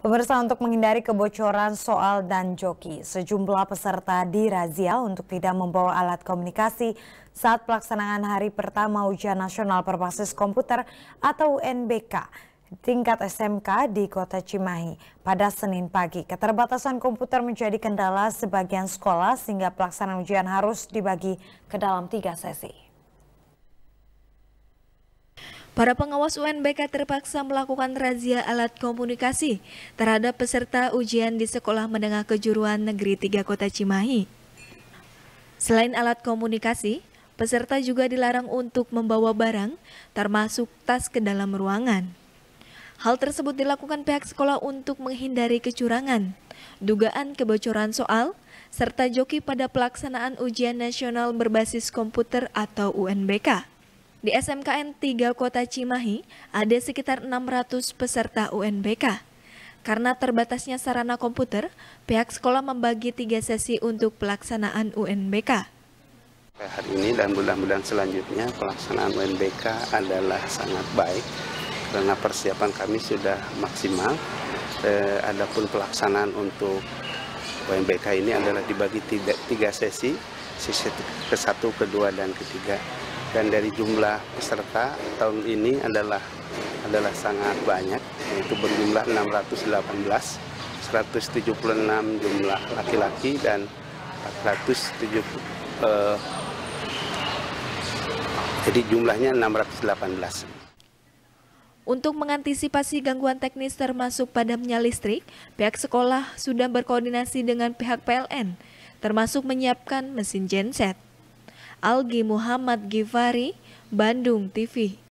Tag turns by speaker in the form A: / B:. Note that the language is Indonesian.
A: Pemirsa untuk menghindari kebocoran soal dan joki, sejumlah peserta dirazia untuk tidak membawa alat komunikasi saat pelaksanaan hari pertama ujian nasional berbasis komputer atau UNBK tingkat SMK di Kota Cimahi pada Senin pagi. Keterbatasan komputer menjadi kendala sebagian sekolah sehingga pelaksanaan ujian harus dibagi ke dalam tiga sesi.
B: Para pengawas UNBK terpaksa melakukan razia alat komunikasi terhadap peserta ujian di Sekolah Menengah Kejuruan Negeri tiga Kota Cimahi. Selain alat komunikasi, peserta juga dilarang untuk membawa barang, termasuk tas ke dalam ruangan. Hal tersebut dilakukan pihak sekolah untuk menghindari kecurangan, dugaan kebocoran soal, serta joki pada pelaksanaan ujian nasional berbasis komputer atau UNBK. Di SMKN 3 Kota Cimahi ada sekitar 600 peserta UNBK. Karena terbatasnya sarana komputer, pihak sekolah membagi tiga sesi untuk pelaksanaan UNBK.
C: Hari ini dan bulan-bulan selanjutnya pelaksanaan UNBK adalah sangat baik karena persiapan kami sudah maksimal. Eh, adapun pelaksanaan untuk UNBK ini adalah dibagi tiga, tiga sesi, sesi ke-1, ke-2, dan ketiga dan dari jumlah peserta tahun ini adalah adalah sangat banyak yaitu berjumlah 618 176 jumlah laki-laki dan 470 eh, jadi jumlahnya 618
B: untuk mengantisipasi gangguan teknis termasuk padamnya listrik, pihak sekolah sudah berkoordinasi dengan pihak PLN, termasuk menyiapkan mesin genset. Algi Muhammad Givari, Bandung TV.